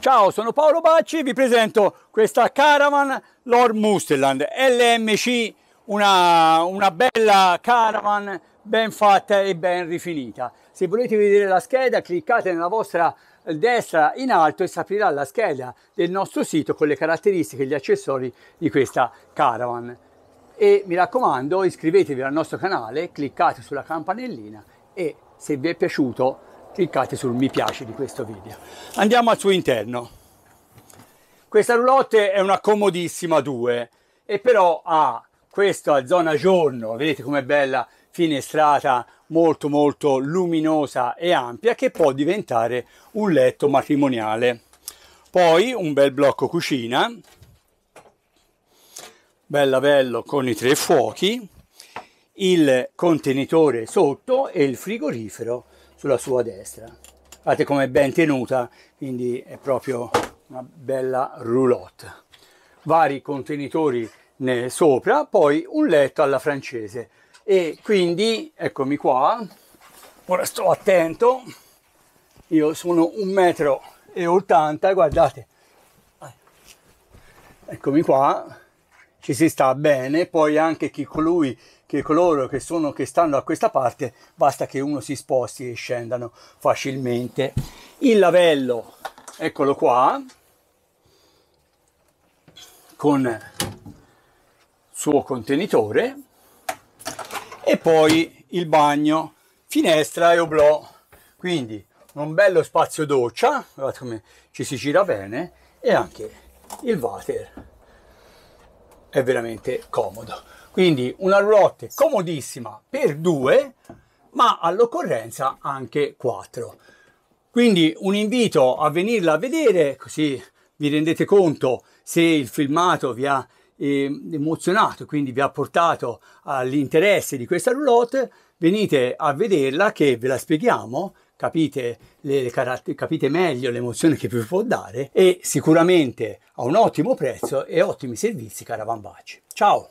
Ciao, sono Paolo Bacci e vi presento questa Caravan Lord Musteland LMC, una, una, bella caravan ben fatta e ben rifinita. Se volete vedere la scheda cliccate nella vostra destra in alto e si aprirà la scheda del nostro sito con le caratteristiche e gli accessori di questa caravan. E mi raccomando iscrivetevi al nostro canale, cliccate sulla campanellina e se vi è piaciuto cliccate sul mi piace di questo video. Andiamo al suo interno. Questa roulotte è una comodissima 2 e però ha questa zona giorno, vedete com'è bella finestrata, molto molto luminosa e ampia che può diventare un letto matrimoniale. Poi un bel blocco cucina, bella bello con i tre fuochi, il contenitore sotto e il frigorifero sulla sua destra. Guardate come è ben tenuta, quindi è proprio una bella roulotte. Vari contenitori sopra, poi un letto alla francese. E quindi, eccomi qua, ora sto attento, io sono un metro e ottanta, guardate, eccomi qua, ci si sta bene, poi anche chi colui che coloro che sono che stanno a questa parte basta che uno si sposti e scendano facilmente. Il lavello, eccolo qua, con il suo contenitore e poi il bagno, finestra e oblò. Quindi un bello spazio doccia, guardate come ci si gira bene, e anche il water è veramente comodo. Quindi una roulotte comodissima per due, ma all'occorrenza anche quattro. Quindi un invito a venirla a vedere, così vi rendete conto se il filmato vi ha eh, emozionato, quindi vi ha portato all'interesse di questa roulotte, venite a vederla che ve la spieghiamo, capite, le, capite meglio l'emozione che vi può dare e sicuramente a un ottimo prezzo e ottimi servizi Caravan Ciao!